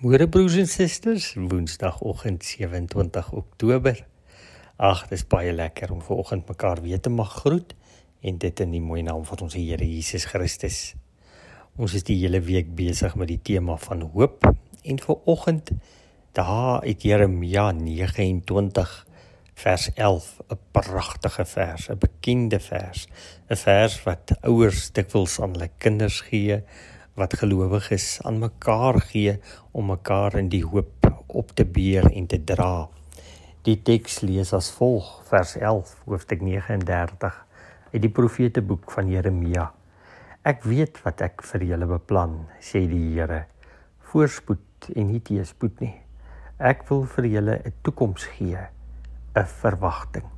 Môre broers en susters, Woensdagoggend 27 Oktober. Ag, dis baie lekker om vanoggend mekaar weer te mag groet en dit in die mooi naam van ons Here Jesus Christus. Ons is die hele week besig met die tema van hoop en vanoggend daar uit Jeremia 29 vers 11, 'n pragtige vers, 'n bekende vers, 'n vers wat ouers dikwels aan hulle kinders gee wat gelowiges aan mekaar gee om mekaar in die hoop op te beer en te dra. Die teks lees as volg, vers 11, hoofstuk 39 uit die profeteboek van Jeremia. Ek weet wat ek vir julle beplan, sê die Here, voorspoed en nie teespoed nie. Ek wil vir julle 'n toekoms gee, 'n verwagting.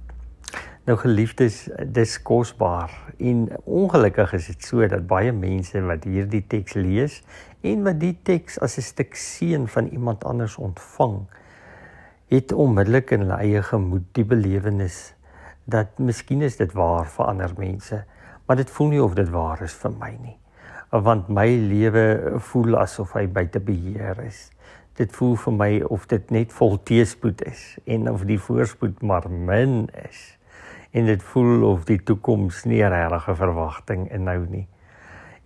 Nou geliefdes, dis kosbaar en ongelukkig is dit so dat baie mense wat hierdie teks lees en wat die teks as 'n stuk seën van iemand anders ontvang, het onmiddellik in hulle eie gemoed die belewenis dat miskien is dit waar vir ander mense, maar dit voel nie of dit waar is vir my nie. Want my lewe voel asof hy buite beheer is. Dit voel vir my of dit net vol teëspoed is en of die voorspoed maar min is en dit voel of die toekoms nie regte verwagting inhou nie.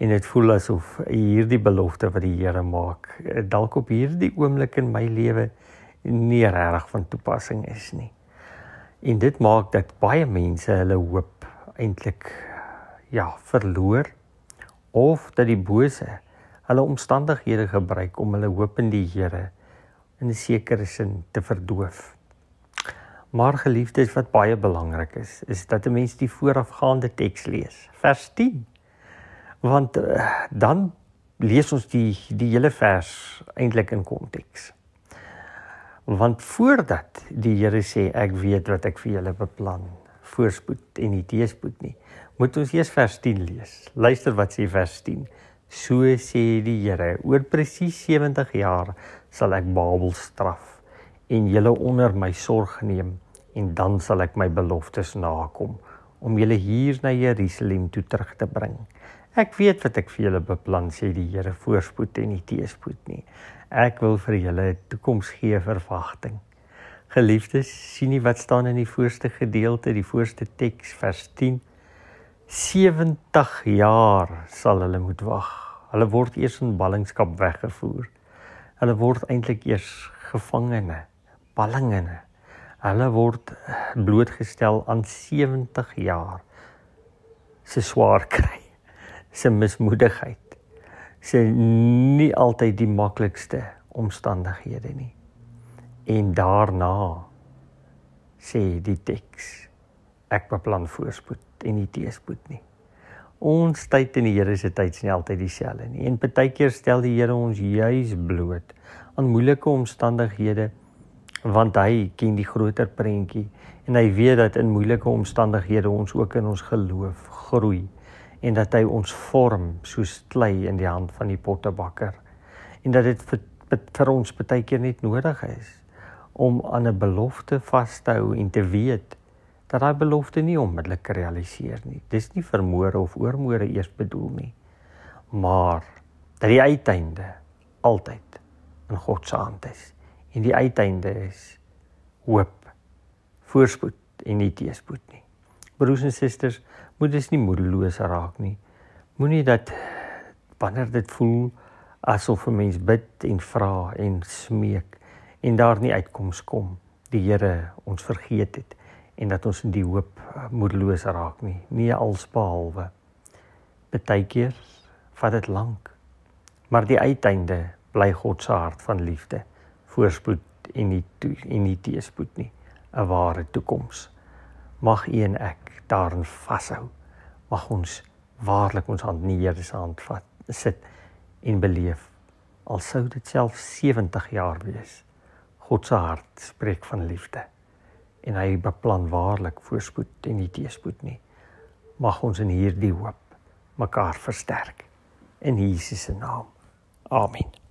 En dit voel asof hierdie belofte wat die Here maak eh, dalk op hierdie oomblik in my lewe nie regtig van toepassing is nie. En dit maak dat baie mense hulle hoop eintlik ja, verloor of dat die bose hulle omstandighede gebruik om hulle hoop in die Here in 'n sekere sin te verdoof. Maar geliefdes, wat baie belangrik is, is dat 'n mens die voorafgaande teks lees, vers 10. Want uh, dan lees ons die die hele vers eintlik in konteks. Want voordat die Here sê ek weet wat ek vir julle beplan, voorspoed en nie teespoed nie, moet ons eers vers 10 lees. Luister wat sê vers 10. So sê die Here, oor presies 70 jaar sal ek Babel straf en julle onder my sorg neem en dan sal ek my beloftes nakom om julle hier na Jerusalem toe terug te bring. Ek weet wat ek vir julle beplan sê die Here voorspoed en nie teëspoed nie. Ek wil vir julle 'n toekoms gee verwagting. Geliefdes, sien nie wat staan in die voorste gedeelte, die voorste teks vers 10. 70 jaar sal hulle moet wag. Hulle word eers in ballingskap weggevoer. Hulle word eintlik eers gevangene ballingene. Hulle word blootgestel aan 70 jaar se swaar kry, se mismoedigheid, se nie altyd die maklikste omstandighede nie. En daarna sê die teks ek beplan voorspoed en nie teespoed nie. Ons tyd in die Here se tyd is nie altyd dieselfde nie. En baie keer stel die Here ons juis bloot aan moeilike omstandighede want hy ken die groter prentjie en hy weet dat in moeilike omstandighede ons ook in ons geloof groei en dat hy ons vorm soos klei in die hand van die pottebakker en dat dit vir, vir ons baie keer net nodig is om aan 'n belofte vas te hou en te weet dat daai belofte nie onmiddellik realiseer nie. Dis nie vir môre of oormôre eers bedoel nie, maar dat die uiteinde altyd in God se hand is en die uiteinde is hoop, voorspoed en nie teëspoed nie. Broers en susters, moet dis nie moedeloos raak nie. Moenie dat wanneer dit voel asof 'n mens bid en vra en smeek en daar nie uitkoms kom die Here ons vergeet het en dat ons in die hoop eh, moedeloos raak nie nie alsbehalwe bytekeers vat dit lank maar die uiteinde bly God se hart van liefde voorspoed en nie toe en nie teespoed nie 'n ware toekoms mag u en ek daarin vashou mag ons waarlik ons hand nie Here se hand vat sit en beleef al sou dit self 70 jaar wees God se hart spreek van liefde en hy beplan waarlik voorspoed en nie teespoed nie mag ons in hierdie hoop mekaar versterk in Jesus se naam amen